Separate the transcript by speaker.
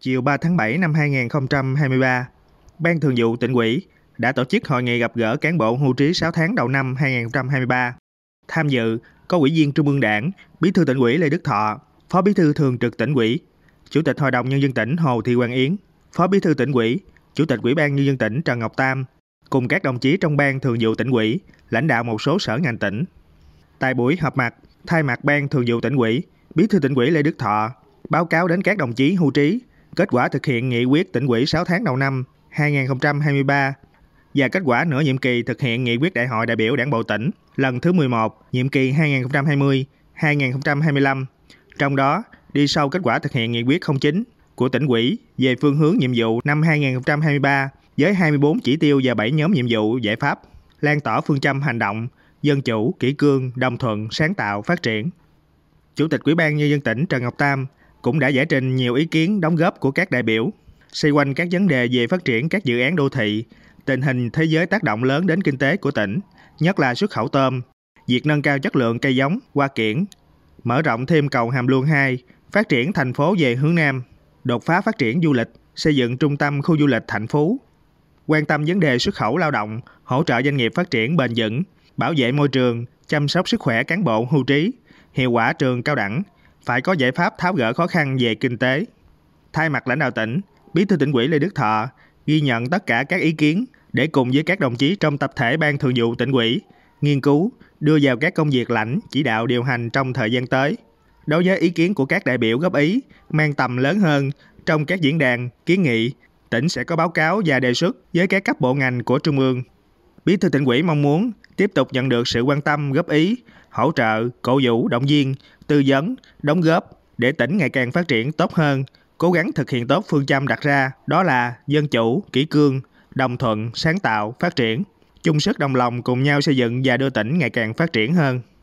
Speaker 1: chiều 3 tháng 7 năm 2023, Ban Thường vụ tỉnh ủy đã tổ chức hội nghị gặp gỡ cán bộ hưu trí 6 tháng đầu năm 2023. Tham dự có Ủy viên Trung ương Đảng, Bí thư tỉnh ủy Lê Đức Thọ, Phó Bí thư Thường trực tỉnh ủy, Chủ tịch Hội đồng Nhân dân tỉnh Hồ Thị Quang Yến, Phó Bí thư tỉnh ủy, Chủ tịch Ủy ban Nhân dân tỉnh Trần Ngọc Tam, cùng các đồng chí trong Ban Thường vụ tỉnh ủy, lãnh đạo một số sở ngành tỉnh. Tại buổi họp mặt, thay mặt Ban Thường vụ tỉnh ủy, Bí thư tỉnh ủy Lê Đức Thọ báo cáo đến các đồng chí hưu trí kết quả thực hiện nghị quyết tỉnh ủy 6 tháng đầu năm 2023 và kết quả nửa nhiệm kỳ thực hiện nghị quyết đại hội đại biểu đảng bộ tỉnh lần thứ 11, nhiệm kỳ 2020-2025. Trong đó, đi sâu kết quả thực hiện nghị quyết 09 của tỉnh ủy về phương hướng nhiệm vụ năm 2023 với 24 chỉ tiêu và 7 nhóm nhiệm vụ giải pháp, lan tỏa phương châm hành động dân chủ, kỷ cương, đồng thuận, sáng tạo, phát triển. Chủ tịch Ủy ban nhân dân tỉnh Trần Ngọc Tam cũng đã giải trình nhiều ý kiến đóng góp của các đại biểu xoay quanh các vấn đề về phát triển các dự án đô thị, tình hình thế giới tác động lớn đến kinh tế của tỉnh, nhất là xuất khẩu tôm, việc nâng cao chất lượng cây giống, hoa kiển, mở rộng thêm cầu Hàm Luông 2, phát triển thành phố về hướng Nam, đột phá phát triển du lịch, xây dựng trung tâm khu du lịch thành phố quan tâm vấn đề xuất khẩu lao động, hỗ trợ doanh nghiệp phát triển bền vững, bảo vệ môi trường, chăm sóc sức khỏe cán bộ hưu trí, hiệu quả trường cao đẳng, phải có giải pháp tháo gỡ khó khăn về kinh tế. Thay mặt lãnh đạo tỉnh, Bí thư tỉnh ủy Lê Đức Thọ ghi nhận tất cả các ý kiến để cùng với các đồng chí trong tập thể Ban Thường vụ tỉnh ủy nghiên cứu, đưa vào các công việc lãnh, chỉ đạo điều hành trong thời gian tới. Đối với ý kiến của các đại biểu góp ý mang tầm lớn hơn trong các diễn đàn, kiến nghị, tỉnh sẽ có báo cáo và đề xuất với các cấp bộ ngành của trung ương Bí thư tỉnh ủy mong muốn tiếp tục nhận được sự quan tâm, góp ý, hỗ trợ, cổ vũ, động viên, tư vấn, đóng góp để tỉnh ngày càng phát triển tốt hơn, cố gắng thực hiện tốt phương châm đặt ra, đó là dân chủ, kỷ cương, đồng thuận, sáng tạo, phát triển, chung sức đồng lòng cùng nhau xây dựng và đưa tỉnh ngày càng phát triển hơn.